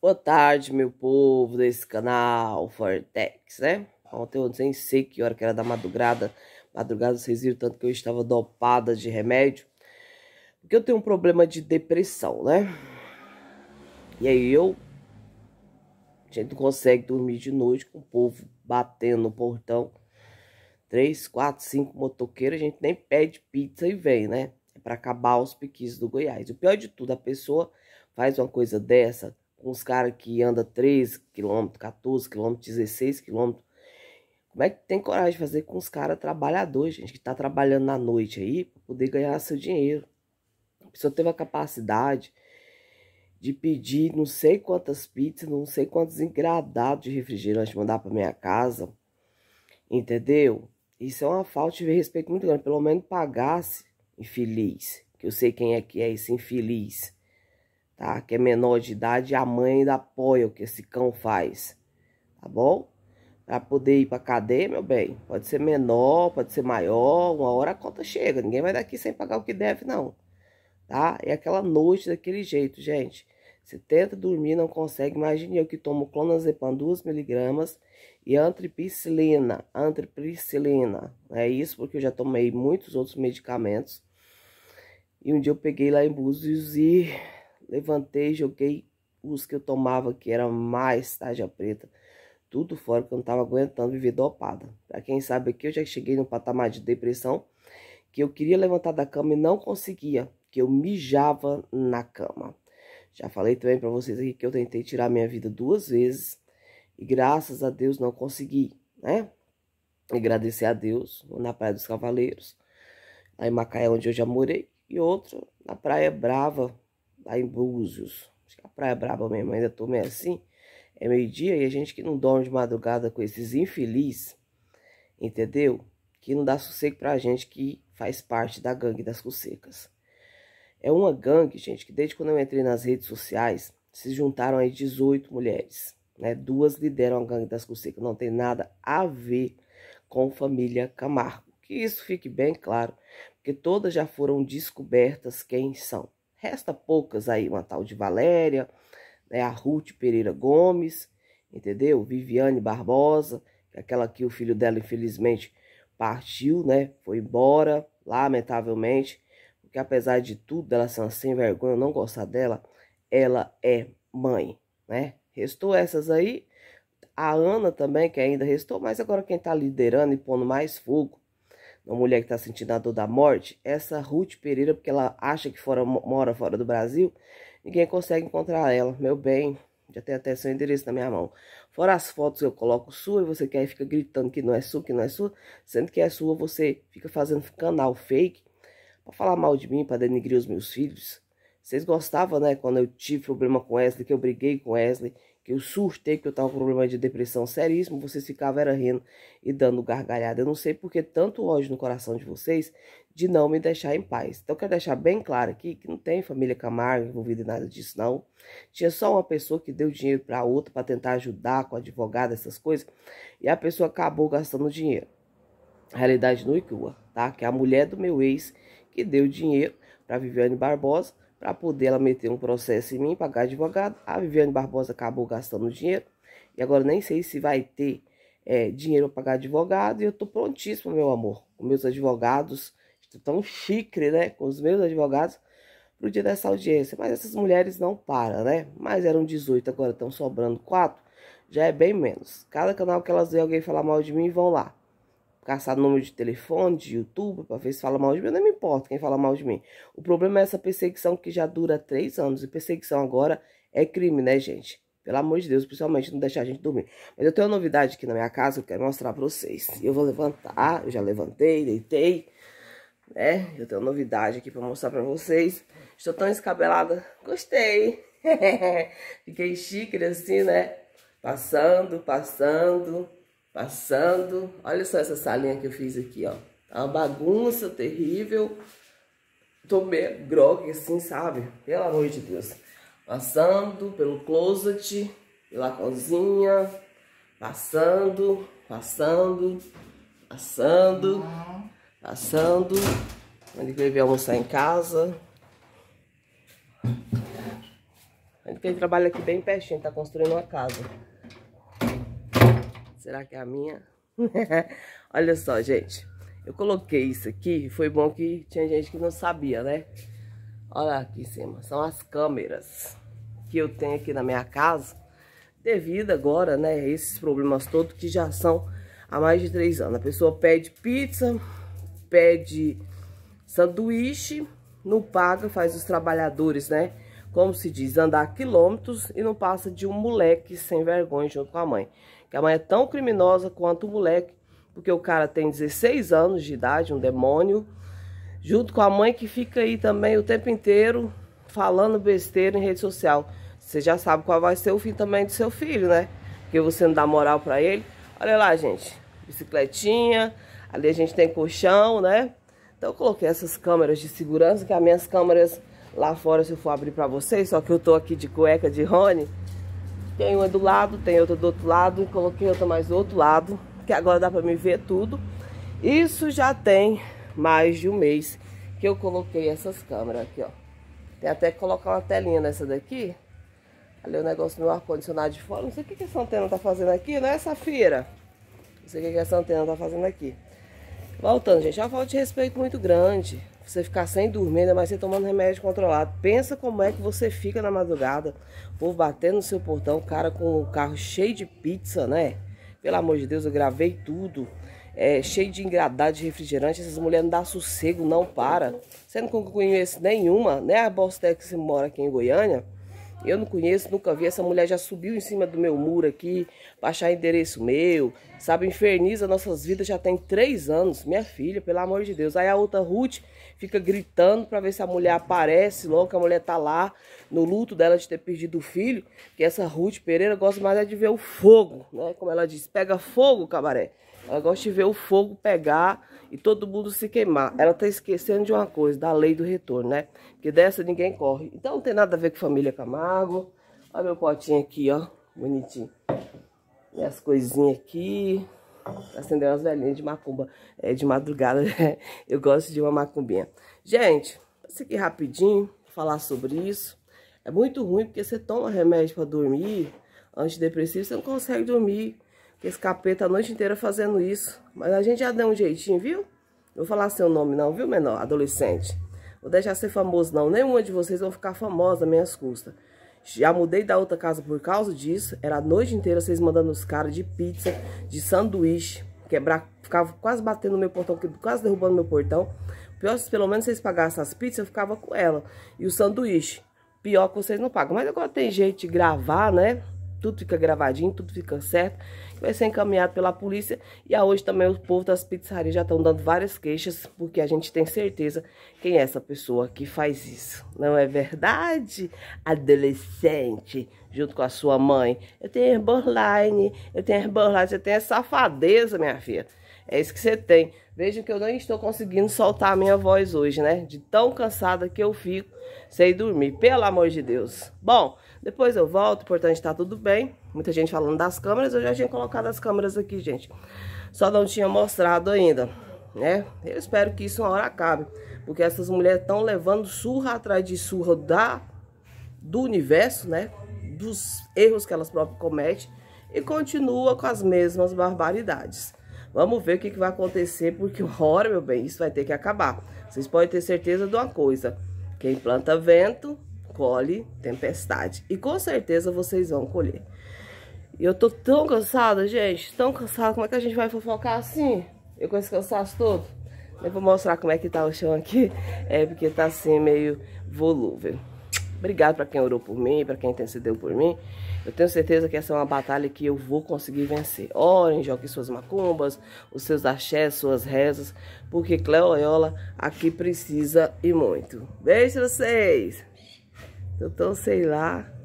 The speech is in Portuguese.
Boa tarde, meu povo desse canal Fortex, né? Ontem eu nem sei que hora que era da madrugada. Madrugada vocês viram tanto que eu estava dopada de remédio. Porque eu tenho um problema de depressão, né? E aí eu... A gente não consegue dormir de noite com o povo batendo no portão. Três, quatro, cinco motoqueiros, a gente nem pede pizza e vem, né? É pra acabar os piquis do Goiás. O pior de tudo, a pessoa faz uma coisa dessa com os caras que andam 13 km, 14 km, 16 km. Como é que tem coragem de fazer com os caras trabalhadores, gente, que tá trabalhando na noite aí pra poder ganhar seu dinheiro? A pessoa teve a capacidade de pedir não sei quantas pizzas, não sei quantos engradados de refrigerante mandar para minha casa. Entendeu? Isso é uma falta de respeito muito grande. Pelo menos pagasse infeliz. Que eu sei quem é que é esse infeliz tá? Que é menor de idade, a mãe ainda apoia o que esse cão faz, tá bom? Pra poder ir pra cadeia, meu bem, pode ser menor, pode ser maior, uma hora a conta chega, ninguém vai daqui sem pagar o que deve, não, tá? É aquela noite daquele jeito, gente. Você tenta dormir, não consegue. Imagine eu que tomo clonazepam 2mg e antripicilina, antripicilina. É isso porque eu já tomei muitos outros medicamentos. E um dia eu peguei lá em Búzios e Levantei, joguei os que eu tomava, que era mais tarja preta, tudo fora, que eu não tava aguentando viver dopada. Pra quem sabe que eu já cheguei no patamar de depressão, que eu queria levantar da cama e não conseguia, que eu mijava na cama. Já falei também para vocês aqui que eu tentei tirar minha vida duas vezes e graças a Deus não consegui, né? Agradecer a Deus, na Praia dos Cavaleiros, lá em Macaé, onde eu já morei, e outro na Praia Brava, lá em Búzios. Acho que a praia é braba mesmo, ainda tô meio assim. É meio-dia e a gente que não dorme de madrugada com esses infelizes, entendeu? Que não dá sossego pra gente que faz parte da gangue das Cossecas. É uma gangue, gente, que desde quando eu entrei nas redes sociais, se juntaram aí 18 mulheres. Né? Duas lideram a gangue das Cossecas. Não tem nada a ver com família Camargo. Que isso fique bem claro, porque todas já foram descobertas quem são. Resta poucas aí, uma tal de Valéria, né, a Ruth Pereira Gomes, entendeu? Viviane Barbosa, é aquela que o filho dela, infelizmente, partiu, né? Foi embora, lamentavelmente. Porque apesar de tudo, dela ser uma sem vergonha, não gostar dela, ela é mãe, né? Restou essas aí. A Ana também, que ainda restou, mas agora quem tá liderando e pondo mais fogo uma mulher que está sentindo a dor da morte, essa Ruth Pereira, porque ela acha que fora, mora fora do Brasil, ninguém consegue encontrar ela. Meu bem, já tem até seu endereço na minha mão. Fora as fotos eu coloco sua e você quer fica gritando que não é sua, que não é sua, sendo que é sua, você fica fazendo canal fake para falar mal de mim, para denigrir os meus filhos. Vocês gostavam, né, quando eu tive problema com Wesley, que eu briguei com Wesley, que eu surtei, que eu tava com problema de depressão seríssimo, vocês ficavam era rindo e dando gargalhada. Eu não sei por que tanto ódio no coração de vocês de não me deixar em paz. Então, eu quero deixar bem claro aqui que não tem família Camargo envolvida em nada disso, não. Tinha só uma pessoa que deu dinheiro para outra para tentar ajudar com advogado, essas coisas, e a pessoa acabou gastando dinheiro. Realidade nua e crua, tá? Que é a mulher do meu ex que deu dinheiro para Viviane Barbosa para poder ela meter um processo em mim, pagar advogado. A Viviane Barbosa acabou gastando dinheiro e agora nem sei se vai ter é, dinheiro para pagar advogado. E eu tô prontíssimo, meu amor, com meus advogados. Estou tão chicre, né? Com os meus advogados pro dia dessa audiência. Mas essas mulheres não param, né? Mas eram 18, agora estão sobrando 4. Já é bem menos. Cada canal que elas veem alguém falar mal de mim, vão lá caçar número de telefone, de YouTube, para ver se fala mal de mim. Eu não me importo quem fala mal de mim. O problema é essa perseguição que já dura três anos. E perseguição agora é crime, né, gente? Pelo amor de Deus, principalmente não deixar a gente dormir. Mas eu tenho uma novidade aqui na minha casa que eu quero mostrar pra vocês. Eu vou levantar, eu já levantei, deitei. Né? Eu tenho uma novidade aqui pra mostrar pra vocês. Estou tão escabelada. Gostei. Fiquei chique assim, né? Passando, passando. Passando. Olha só essa salinha que eu fiz aqui, ó. Tá uma bagunça terrível. Tô meio grogue assim, sabe? Pelo amor de Deus. Passando pelo closet, pela cozinha. Passando, passando, passando, passando. Ele veio almoçar em casa. Ele trabalha aqui bem pertinho, tá construindo uma casa. Será que é a minha? Olha só, gente. Eu coloquei isso aqui. Foi bom que tinha gente que não sabia, né? Olha aqui em cima. São as câmeras que eu tenho aqui na minha casa. Devido agora, né? esses problemas todos que já são há mais de três anos. A pessoa pede pizza, pede sanduíche, não paga, faz os trabalhadores, né? Como se diz, andar quilômetros e não passa de um moleque sem vergonha junto com a mãe que a mãe é tão criminosa quanto o moleque, porque o cara tem 16 anos de idade, um demônio, junto com a mãe que fica aí também o tempo inteiro falando besteira em rede social. Você já sabe qual vai ser o fim também do seu filho, né? Porque você não dá moral para ele. Olha lá, gente, bicicletinha, ali a gente tem colchão, né? Então eu coloquei essas câmeras de segurança, que as minhas câmeras lá fora, se eu for abrir para vocês, só que eu tô aqui de cueca de Rony, tem uma do lado, tem outra do outro lado, coloquei outra mais do outro lado, que agora dá pra me ver tudo. Isso já tem mais de um mês que eu coloquei essas câmeras aqui, ó. Tem até que colocar uma telinha nessa daqui. Ali o negócio do ar-condicionado de fora. Não sei o que, que essa antena tá fazendo aqui, essa é, feira? Não sei o que, que essa antena tá fazendo aqui. Voltando, gente, é uma falta de respeito muito grande você ficar sem dormir, ainda mais você tomando remédio controlado. Pensa como é que você fica na madrugada, o povo batendo no seu portão, o cara com o carro cheio de pizza, né? Pelo amor de Deus, eu gravei tudo. É, cheio de engradado de refrigerante, essas mulheres não dá sossego, não para. Sendo que eu não conheço nenhuma, né? A Bostex que se mora aqui em Goiânia, eu não conheço, nunca vi. Essa mulher já subiu em cima do meu muro aqui, baixar endereço meu, sabe? Inferniza nossas vidas já tem três anos. Minha filha, pelo amor de Deus. Aí a outra Ruth fica gritando pra ver se a mulher aparece logo, que a mulher tá lá no luto dela de ter perdido o filho. Que essa Ruth Pereira gosta mais é de ver o fogo, né? Como ela diz, pega fogo, cabaré. Ela gosta de ver o fogo pegar e todo mundo se queimar. Ela tá esquecendo de uma coisa, da lei do retorno, né? Porque dessa ninguém corre. Então não tem nada a ver com família Camargo. Olha meu potinho aqui, ó. Bonitinho. Minhas coisinhas aqui. Tá acender umas velhinhas de macumba. É, de madrugada, né? Eu gosto de uma macumbinha. Gente, isso aqui rapidinho, falar sobre isso. É muito ruim porque você toma remédio para dormir, antidepressivo, você não consegue dormir. Esse capeta a noite inteira fazendo isso. Mas a gente já deu um jeitinho, viu? Não vou falar seu nome não, viu, menor, adolescente? Vou deixar ser famoso não. Nenhuma de vocês vão ficar famosa minhas custas. Já mudei da outra casa por causa disso. Era a noite inteira vocês mandando os caras de pizza, de sanduíche. Quebrar, ficava quase batendo no meu portão, quase derrubando meu portão. Pior se pelo menos vocês pagassem as pizzas, eu ficava com ela. E o sanduíche. Pior que vocês não pagam. Mas agora tem jeito de gravar, né? tudo fica gravadinho, tudo fica certo, vai ser encaminhado pela polícia. E a hoje também o povo das pizzarias já estão dando várias queixas, porque a gente tem certeza quem é essa pessoa que faz isso. Não é verdade, adolescente, junto com a sua mãe? Eu tenho borderline, eu tenho borderline, você tem essa safadeza, minha filha. É isso que você tem. Veja que eu não estou conseguindo soltar a minha voz hoje, né? De tão cansada que eu fico sem dormir, pelo amor de Deus. Bom... Depois eu volto, importante tá tudo bem. Muita gente falando das câmeras, eu já tinha colocado as câmeras aqui, gente. Só não tinha mostrado ainda, né? Eu espero que isso uma hora acabe. Porque essas mulheres estão levando surra atrás de surra da, do universo, né? Dos erros que elas próprias cometem. E continua com as mesmas barbaridades. Vamos ver o que, que vai acontecer, porque uma hora, meu bem, isso vai ter que acabar. Vocês podem ter certeza de uma coisa. Quem planta vento, colhe tempestade. E com certeza vocês vão colher. E eu tô tão cansada, gente, tão cansada. Como é que a gente vai fofocar assim? Eu com esse cansaço todo? Eu vou mostrar como é que tá o chão aqui. É porque tá assim, meio volúvel. Obrigado para quem orou por mim, para quem intercedeu por mim. Eu tenho certeza que essa é uma batalha que eu vou conseguir vencer. Orem, joguem suas macumbas, os seus axés, suas rezas, porque Cleoiola aqui precisa e muito. Beijo pra vocês! tô então, sei lá.